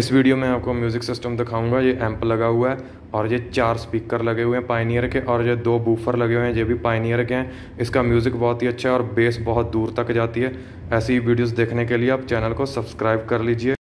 इस वीडियो में आपको म्यूज़िक सिस्टम दिखाऊंगा ये एम्प लगा हुआ है और ये चार स्पीकर लगे हुए हैं पाइनियर के और ये दो बूफर लगे हुए हैं ये भी पाइनियर के हैं इसका म्यूज़िक बहुत ही अच्छा है और बेस बहुत दूर तक जाती है ऐसी वीडियोस देखने के लिए आप चैनल को सब्सक्राइब कर लीजिए